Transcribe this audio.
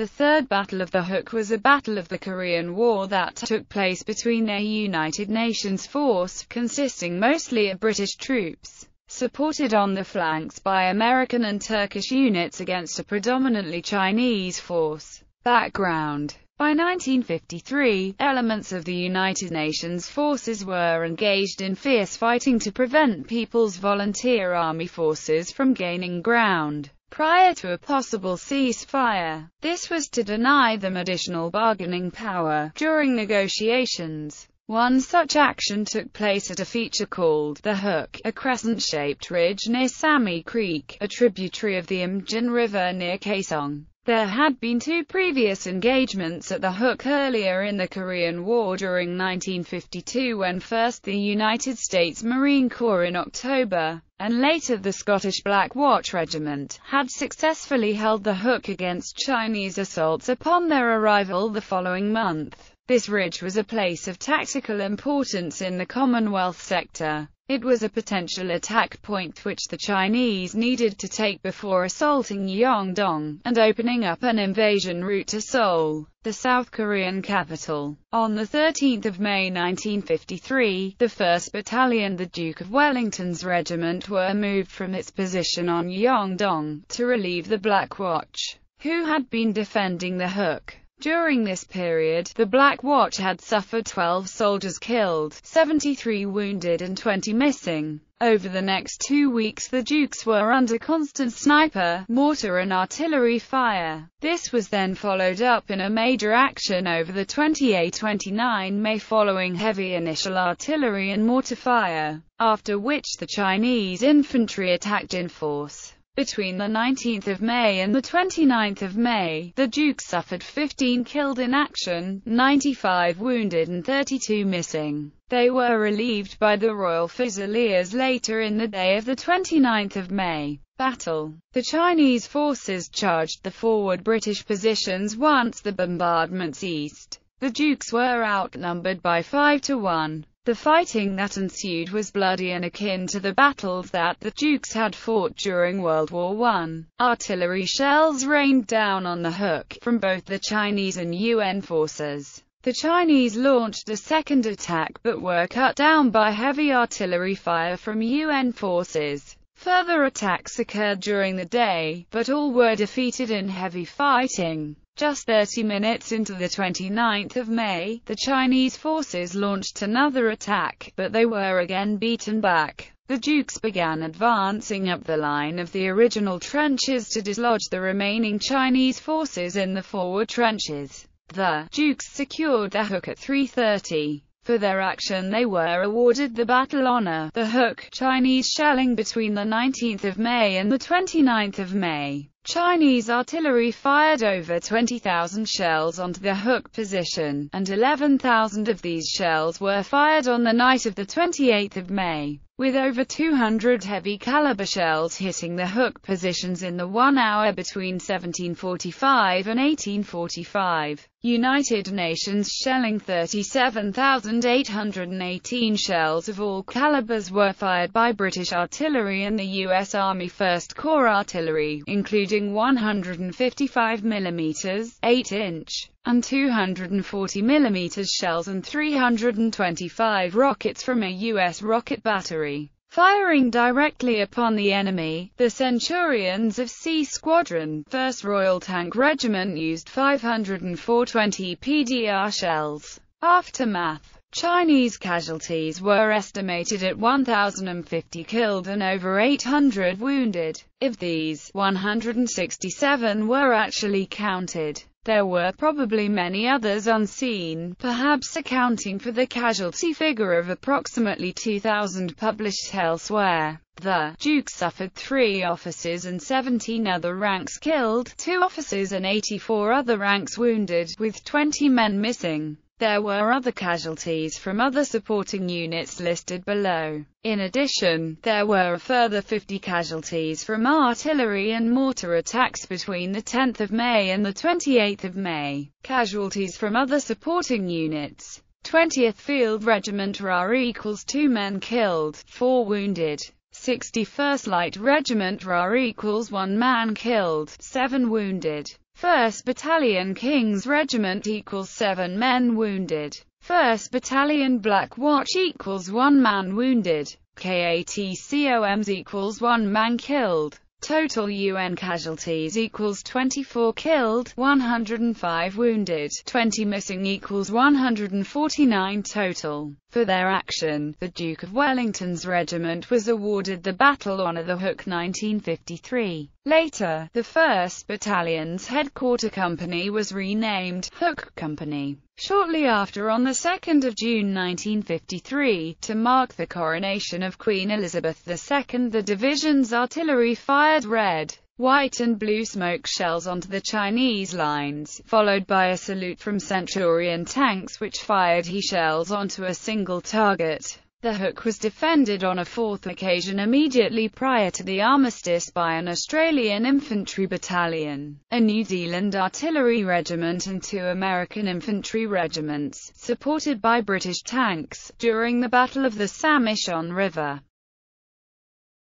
The Third Battle of the Hook was a battle of the Korean War that took place between a United Nations force, consisting mostly of British troops, supported on the flanks by American and Turkish units against a predominantly Chinese force. Background By 1953, elements of the United Nations forces were engaged in fierce fighting to prevent People's Volunteer Army forces from gaining ground prior to a possible ceasefire. This was to deny them additional bargaining power during negotiations. One such action took place at a feature called The Hook, a crescent-shaped ridge near Sami Creek, a tributary of the Imjin River near Kaesong. There had been two previous engagements at The Hook earlier in the Korean War during 1952 when first the United States Marine Corps in October, and later the Scottish Black Watch Regiment, had successfully held The Hook against Chinese assaults upon their arrival the following month. This ridge was a place of tactical importance in the Commonwealth sector. It was a potential attack point which the Chinese needed to take before assaulting Yongdong and opening up an invasion route to Seoul, the South Korean capital. On 13 May 1953, the 1st Battalion the Duke of Wellington's regiment were moved from its position on Yongdong to relieve the Black Watch, who had been defending the Hook. During this period, the Black Watch had suffered 12 soldiers killed, 73 wounded and 20 missing. Over the next two weeks the Dukes were under constant sniper, mortar and artillery fire. This was then followed up in a major action over the 28-29 May following heavy initial artillery and mortar fire, after which the Chinese infantry attacked in force. Between the 19th of May and the 29th of May, the Duke suffered 15 killed in action, 95 wounded and 32 missing. They were relieved by the Royal Fusiliers later in the day of the 29th of May. Battle The Chinese forces charged the forward British positions once the bombardments ceased. The Dukes were outnumbered by 5 to 1. The fighting that ensued was bloody and akin to the battles that the Dukes had fought during World War I. Artillery shells rained down on the hook, from both the Chinese and UN forces. The Chinese launched a second attack but were cut down by heavy artillery fire from UN forces. Further attacks occurred during the day, but all were defeated in heavy fighting. Just 30 minutes into the 29th of May, the Chinese forces launched another attack, but they were again beaten back. The Dukes began advancing up the line of the original trenches to dislodge the remaining Chinese forces in the forward trenches. The Dukes secured the hook at 3.30. For their action they were awarded the Battle Honour, the hook, Chinese shelling between the 19th of May and the 29th of May. Chinese artillery fired over 20,000 shells onto the hook position, and 11,000 of these shells were fired on the night of 28 May, with over 200 heavy-caliber shells hitting the hook positions in the one hour between 1745 and 1845. United Nations shelling 37,818 shells of all calibers were fired by British artillery and the U.S. Army 1st Corps artillery, including 155 mm, 8-inch, and 240 mm shells and 325 rockets from a U.S. rocket battery. Firing directly upon the enemy, the Centurions of C Squadron, 1st Royal Tank Regiment used 5420 PDR shells. Aftermath Chinese casualties were estimated at 1,050 killed and over 800 wounded. Of these, 167 were actually counted. There were probably many others unseen, perhaps accounting for the casualty figure of approximately 2,000 published elsewhere. The Duke suffered three officers and 17 other ranks killed, two officers and 84 other ranks wounded, with 20 men missing. There were other casualties from other supporting units listed below. In addition, there were a further 50 casualties from artillery and mortar attacks between 10 May and 28 May. Casualties from other supporting units 20th Field Regiment RAR equals 2 men killed, 4 wounded, 61st Light Regiment RAR equals 1 man killed, 7 wounded. 1st Battalion King's Regiment equals 7 men wounded. 1st Battalion Black Watch equals 1 man wounded. KATCOMs equals 1 man killed. Total UN casualties equals 24 killed, 105 wounded, 20 missing equals 149 total. For their action, the Duke of Wellington's regiment was awarded the Battle Honour the Hook 1953. Later, the 1st Battalion's Headquarter Company was renamed Hook Company. Shortly after on 2 June 1953, to mark the coronation of Queen Elizabeth II the division's artillery fired red, white and blue smoke shells onto the Chinese lines, followed by a salute from Centurion tanks which fired he shells onto a single target. The hook was defended on a fourth occasion immediately prior to the armistice by an Australian infantry battalion, a New Zealand artillery regiment and two American infantry regiments, supported by British tanks, during the Battle of the Samishon River.